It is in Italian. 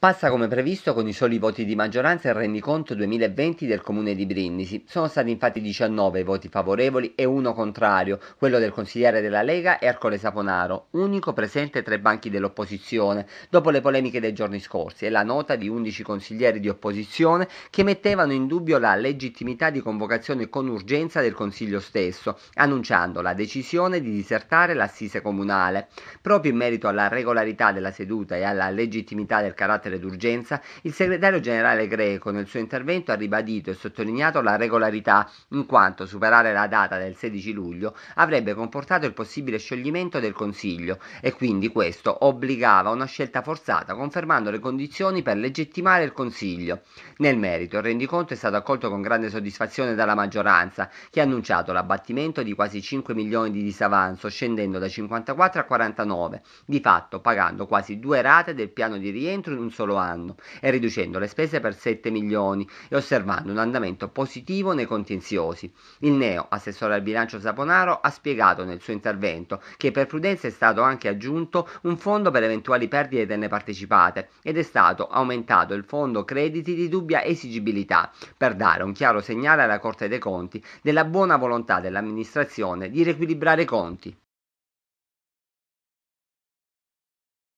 Passa come previsto con i soli voti di maggioranza il rendiconto 2020 del comune di Brindisi. Sono stati infatti 19 voti favorevoli e uno contrario, quello del consigliere della Lega Ercole Saponaro, unico presente tra i banchi dell'opposizione, dopo le polemiche dei giorni scorsi e la nota di 11 consiglieri di opposizione che mettevano in dubbio la legittimità di convocazione con urgenza del consiglio stesso, annunciando la decisione di disertare l'assise comunale. Proprio in merito alla regolarità della seduta e alla legittimità del carattere carattere d'urgenza, il segretario generale greco nel suo intervento ha ribadito e sottolineato la regolarità, in quanto superare la data del 16 luglio avrebbe comportato il possibile scioglimento del Consiglio e quindi questo obbligava una scelta forzata, confermando le condizioni per legittimare il Consiglio. Nel merito, il rendiconto è stato accolto con grande soddisfazione dalla maggioranza, che ha annunciato l'abbattimento di quasi 5 milioni di disavanzo, scendendo da 54 a 49, di fatto pagando quasi due rate del piano di rientro in un solo anno e riducendo le spese per 7 milioni e osservando un andamento positivo nei contenziosi. Il neo assessore al bilancio Saponaro ha spiegato nel suo intervento che per prudenza è stato anche aggiunto un fondo per eventuali perdite delle partecipate ed è stato aumentato il fondo crediti di dubbia esigibilità per dare un chiaro segnale alla Corte dei Conti della buona volontà dell'amministrazione di riequilibrare i conti.